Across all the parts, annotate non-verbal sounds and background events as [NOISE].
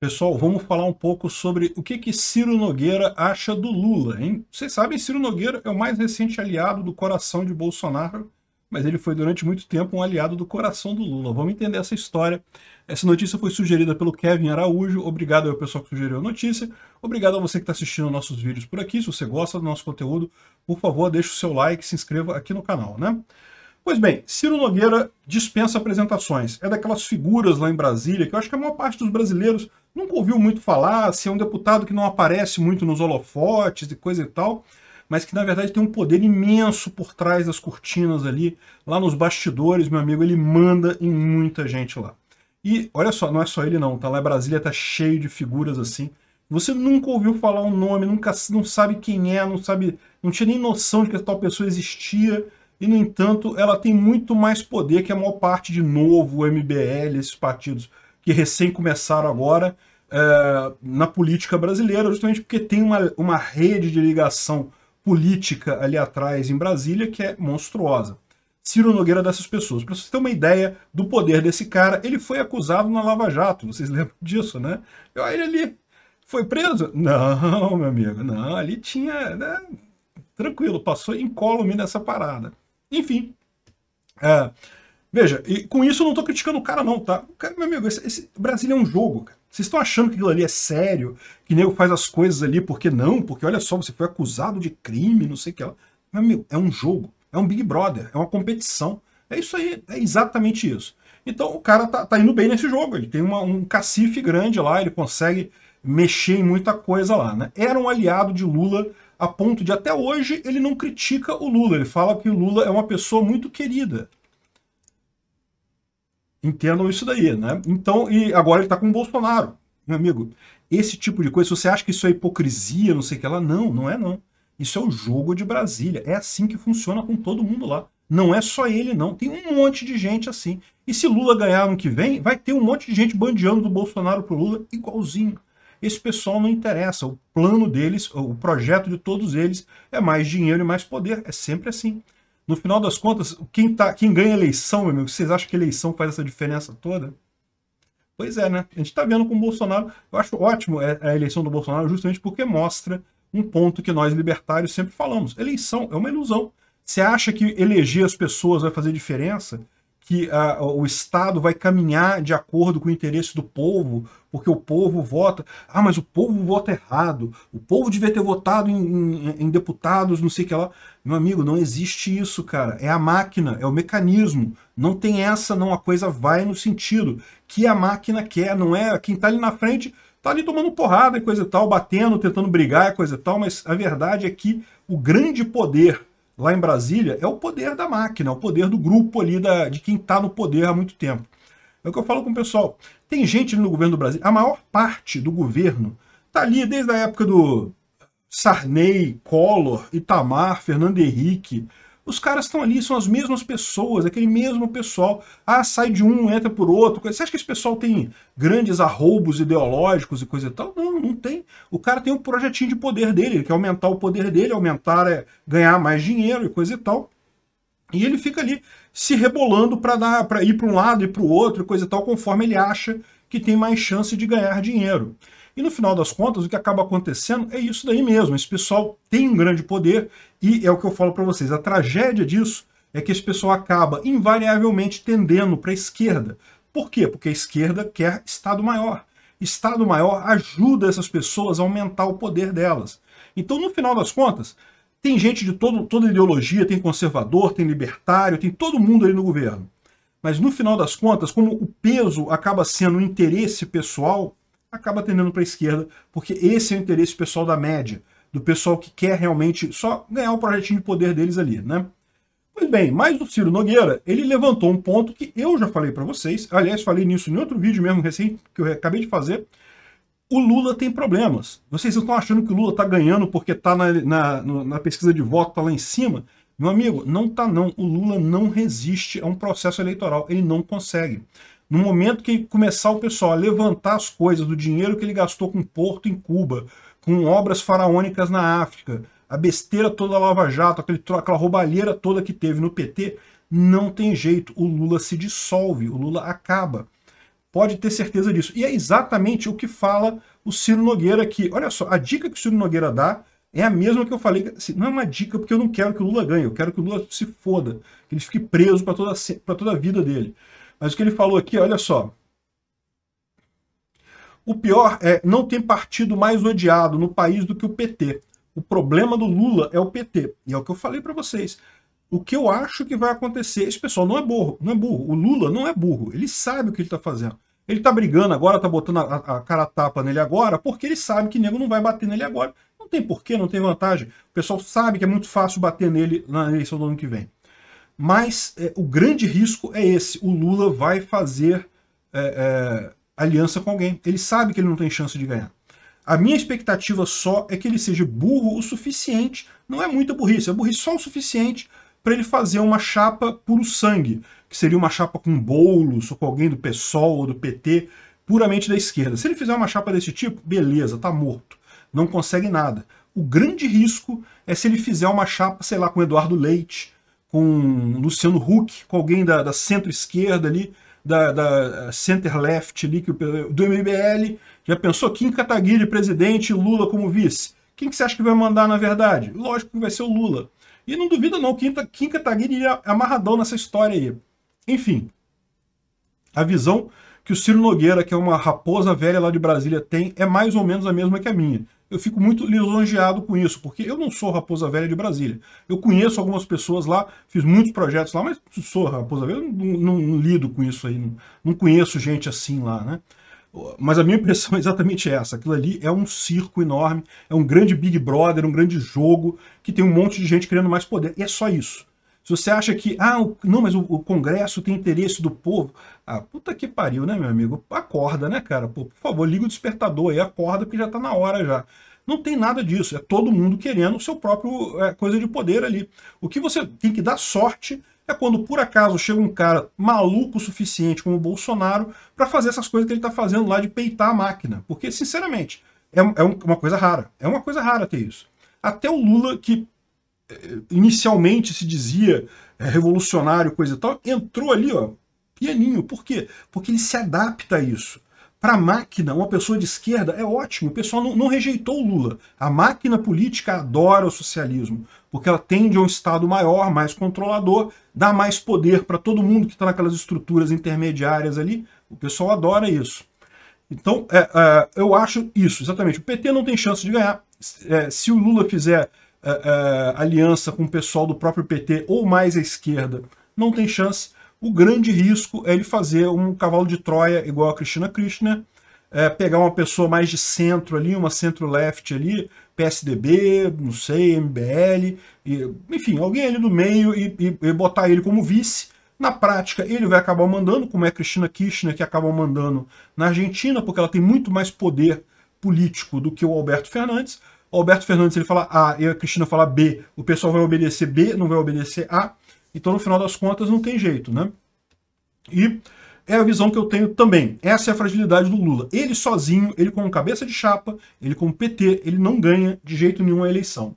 Pessoal, vamos falar um pouco sobre o que, que Ciro Nogueira acha do Lula, hein? Vocês sabem, Ciro Nogueira é o mais recente aliado do coração de Bolsonaro, mas ele foi durante muito tempo um aliado do coração do Lula. Vamos entender essa história. Essa notícia foi sugerida pelo Kevin Araújo. Obrigado ao pessoal que sugeriu a notícia. Obrigado a você que está assistindo nossos vídeos por aqui. Se você gosta do nosso conteúdo, por favor, deixe o seu like, se inscreva aqui no canal, né? Pois bem, Ciro Nogueira dispensa apresentações. É daquelas figuras lá em Brasília que eu acho que a maior parte dos brasileiros nunca ouviu muito falar, ser é um deputado que não aparece muito nos holofotes e coisa e tal, mas que na verdade tem um poder imenso por trás das cortinas ali, lá nos bastidores, meu amigo, ele manda em muita gente lá. E olha só, não é só ele não, tá lá em Brasília, tá cheio de figuras assim. Você nunca ouviu falar o um nome, nunca não sabe quem é, não sabe, não tinha nem noção de que tal pessoa existia. E, no entanto, ela tem muito mais poder que a maior parte de novo, o MBL, esses partidos que recém começaram agora é, na política brasileira, justamente porque tem uma, uma rede de ligação política ali atrás em Brasília que é monstruosa. Ciro Nogueira dessas pessoas. Para vocês terem uma ideia do poder desse cara, ele foi acusado na Lava Jato, vocês [LAUGHS] lembram disso, né? Ele ali foi preso? Não, meu amigo, não, ali tinha... Né? Tranquilo, passou incólume nessa parada. Enfim, é, Veja, e com isso eu não estou criticando o cara não, tá? Cara, meu amigo, esse, esse Brasília é um jogo, cara. Vocês estão achando que aquilo ali é sério, que nego faz as coisas ali porque não, porque olha só, você foi acusado de crime, não sei o que lá. Meu amigo, é um jogo, é um Big Brother, é uma competição. É isso aí, é exatamente isso. Então o cara tá, tá indo bem nesse jogo, ele tem uma, um cacife grande lá, ele consegue mexer em muita coisa lá, né? Era um aliado de Lula a ponto de até hoje ele não critica o Lula, ele fala que o Lula é uma pessoa muito querida. Entendam isso daí, né? Então, e agora ele está com o Bolsonaro, meu amigo. Esse tipo de coisa, se você acha que isso é hipocrisia, não sei o que lá, não, não é não. Isso é o jogo de Brasília. É assim que funciona com todo mundo lá. Não é só ele, não. Tem um monte de gente assim. E se Lula ganhar ano que vem, vai ter um monte de gente bandeando do Bolsonaro pro Lula igualzinho. Esse pessoal não interessa. O plano deles, o projeto de todos eles é mais dinheiro e mais poder. É sempre assim. No final das contas, quem, tá, quem ganha eleição, meu amigo, vocês acham que eleição faz essa diferença toda? Pois é, né? A gente tá vendo com o Bolsonaro. Eu acho ótimo é, é a eleição do Bolsonaro justamente porque mostra um ponto que nós libertários sempre falamos. Eleição é uma ilusão. Você acha que eleger as pessoas vai fazer diferença? que a, ah, o Estado vai caminhar de acordo com o interesse do povo, porque o povo vota. Ah, mas o povo vota errado. O povo devia ter votado em, em, em deputados, não sei o que lá. Meu amigo, não existe isso, cara. É a máquina, é o mecanismo. Não tem essa, não. A coisa vai no sentido que a máquina quer, não é quem tá ali na frente tá ali tomando porrada e coisa e tal, batendo, tentando brigar e coisa e tal, mas a verdade é que o grande poder lá em Brasília é o poder da máquina, é o poder do grupo ali, da, de quem está no poder há muito tempo. É o que eu falo com o pessoal. Tem gente no governo do Brasil, a maior parte do governo está ali desde a época do Sarney, Collor, Itamar, Fernando Henrique, os caras estão ali, são as mesmas pessoas, aquele mesmo pessoal. Ah, sai de um, entra por outro. Você acha que esse pessoal tem grandes arroubos ideológicos e coisa e tal? Não, não tem. O cara tem um projetinho de poder dele, ele quer aumentar o poder dele, aumentar, é, ganhar mais dinheiro e coisa e tal. E ele fica ali se rebolando para dar para ir para um lado e para o outro e coisa e tal, conforme ele acha que tem mais chance de ganhar dinheiro. E no final das contas, o que acaba acontecendo é isso daí mesmo. Esse pessoal tem um grande poder e é o que eu falo para vocês. A tragédia disso é que esse pessoal acaba invariavelmente tendendo para a esquerda. Por quê? Porque a esquerda quer Estado maior. Estado maior ajuda essas pessoas a aumentar o poder delas. Então, no final das contas, tem gente de todo, toda ideologia, tem conservador, tem libertário, tem todo mundo ali no governo. Mas no final das contas, como o peso acaba sendo o interesse pessoal, acaba tendendo para a esquerda, porque esse é o interesse pessoal da média, do pessoal que quer realmente só ganhar o projetinho de poder deles ali, né? Pois bem, mais do Ciro Nogueira, ele levantou um ponto que eu já falei para vocês, aliás, falei nisso em outro vídeo mesmo recente, que eu acabei de fazer, o Lula tem problemas. Vocês estão achando que o Lula está ganhando porque está na, na, na, pesquisa de voto, está lá em cima? Meu amigo, não está não. O Lula não resiste a um processo eleitoral, ele não consegue. No momento que começar o pessoal a levantar as coisas do dinheiro que ele gastou com porto em Cuba, com obras faraônicas na África, a besteira toda da Lava Jato, aquele, aquela roubalheira toda que teve no PT, não tem jeito. O Lula se dissolve, o Lula acaba. Pode ter certeza disso. E é exatamente o que fala o Ciro Nogueira aqui. Olha só, a dica que o Ciro Nogueira dá é a mesma que eu falei. Assim, não é uma dica porque eu não quero que o Lula ganhe, eu quero que o Lula se foda, que ele fique preso para toda, toda a vida dele. Mas o que ele falou aqui, olha só. O pior é não tem partido mais odiado no país do que o PT. O problema do Lula é o PT. E é o que eu falei para vocês. O que eu acho que vai acontecer, esse pessoal não é burro, não é burro. O Lula não é burro, ele sabe o que ele está fazendo. Ele está brigando agora, está botando a, a cara tapa nele agora, porque ele sabe que nego não vai bater nele agora. Não tem porquê, não tem vantagem. O pessoal sabe que é muito fácil bater nele na eleição do ano que vem. Mas é, o grande risco é esse: o Lula vai fazer é, é, aliança com alguém. Ele sabe que ele não tem chance de ganhar. A minha expectativa só é que ele seja burro o suficiente, não é muita burrice, é burrice só o suficiente para ele fazer uma chapa puro sangue, que seria uma chapa com bolos ou com alguém do PSOL ou do PT, puramente da esquerda. Se ele fizer uma chapa desse tipo, beleza, tá morto, não consegue nada. O grande risco é se ele fizer uma chapa, sei lá, com Eduardo Leite, com Luciano Huck, com alguém da, da centro-esquerda ali, da, da eh, center-left ali, que, do MBL. Já pensou Kim Kataguiri presidente e Lula como vice? Quem que você acha que vai mandar, na verdade? Lógico que vai ser o Lula. E não duvida não, Kim, Kim Kataguiri iria é amarradão nessa história aí. Enfim, a visão que o Ciro Nogueira, que é uma raposa velha lá de Brasília, tem é mais ou menos a mesma que a minha eu fico muito lisonjeado com isso, porque eu não sou Raposa Velha de Brasília. Eu conheço algumas pessoas lá, fiz muitos projetos lá, mas sou Raposa Velha, não, não, não lido com isso aí, não, não, conheço gente assim lá, né? Mas a minha impressão [LAUGHS] é exatamente essa, aquilo ali é um circo enorme, é um grande Big Brother, um grande jogo, que tem um monte de gente querendo mais poder, e é só isso. Se você acha que, ah, o, não, mas o, o, Congresso tem interesse do povo. Ah, puta que pariu, né, meu amigo? Acorda, né, cara? Pô, por favor, liga o despertador aí, acorda, porque já está na hora já. Não tem nada disso. É todo mundo querendo o seu próprio é, coisa de poder ali. O que você tem que dar sorte é quando por acaso chega um cara maluco o suficiente como o Bolsonaro para fazer essas coisas que ele está fazendo lá de peitar a máquina. Porque, sinceramente, é, é, uma coisa rara. É uma coisa rara ter isso. Até o Lula, que inicialmente se dizia é, revolucionário, coisa e tal, entrou ali, ó, pianinho. Por quê? Porque ele se adapta a isso. Para a máquina, uma pessoa de esquerda é ótimo. O pessoal não, não, rejeitou o Lula. A máquina política adora o socialismo, porque ela tende a um Estado maior, mais controlador, dá mais poder para todo mundo que está naquelas estruturas intermediárias ali. O pessoal adora isso. Então, é, é, eu acho isso, exatamente. O PT não tem chance de ganhar. É, se o Lula fizer aliança com o pessoal do próprio PT ou mais à esquerda, não tem chance. O grande risco é ele fazer um cavalo de Troia igual a Cristina Kirchner, é, pegar uma pessoa mais de centro ali, uma centro-left ali, PSDB, não sei, MBL, e, enfim, alguém ali do meio e, e, e, botar ele como vice. Na prática, ele vai acabar mandando, como é Cristina Kirchner, que acaba mandando na Argentina, porque ela tem muito mais poder político do que o Alberto Fernandes. O Alberto Fernandes ele fala A e a Cristina fala B. O pessoal vai obedecer B, não vai obedecer A. Então, no final das contas, não tem jeito, né? E é a visão que eu tenho também. Essa é a fragilidade do Lula. Ele sozinho, ele com cabeça de chapa, ele com PT, ele não ganha de jeito nenhum a eleição.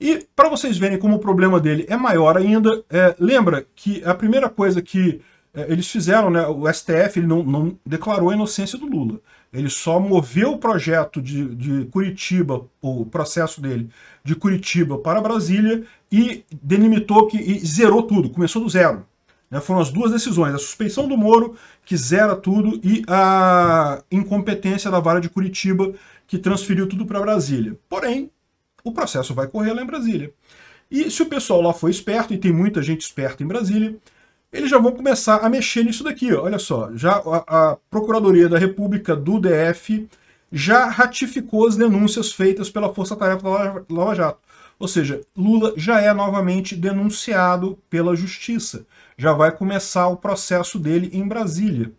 E para vocês verem como o problema dele é maior ainda, é, lembra que a primeira coisa que é, eles fizeram, né, o STF ele não, não declarou a inocência do Lula. Ele só moveu o projeto de, de Curitiba, o processo dele, de Curitiba para Brasília e delimitou que e zerou tudo, começou do zero. Né, foram as duas decisões, a suspeição do Moro, que zera tudo, e a incompetência da vara de Curitiba, que transferiu tudo para Brasília. Porém, o processo vai correr lá em Brasília. E se o pessoal lá foi esperto, e tem muita gente esperta em Brasília, eles já vão começar a mexer nisso daqui. Ó. Olha só, já a, a, Procuradoria da República do DF já ratificou as denúncias feitas pela Força Tarefa da Lava Jato. Ou seja, Lula já é novamente denunciado pela Justiça. Já vai começar o processo dele em Brasília.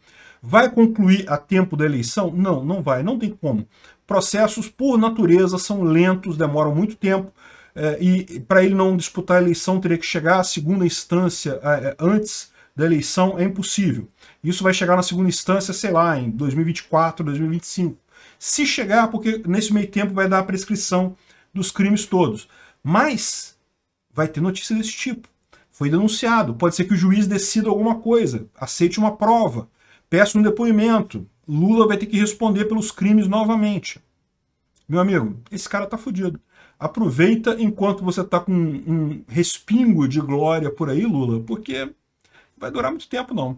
Vai concluir a tempo da eleição? Não, não vai, não tem como. Processos, por natureza, são lentos, demoram muito tempo. Eh, e para ele não disputar a eleição teria que chegar à segunda instância eh, eh, antes da eleição, é impossível. Isso vai chegar na segunda instância, sei lá, em 2024, 2025. Se chegar, porque nesse meio tempo vai dar a prescrição dos crimes todos. Mas vai ter notícia desse tipo. Foi denunciado. Pode ser que o juiz decida alguma coisa, aceite uma prova, peça um depoimento. Lula vai ter que responder pelos crimes novamente. Meu amigo, esse cara tá fudido aproveita enquanto você está com um respingo de glória por aí, Lula, porque vai durar muito tempo não.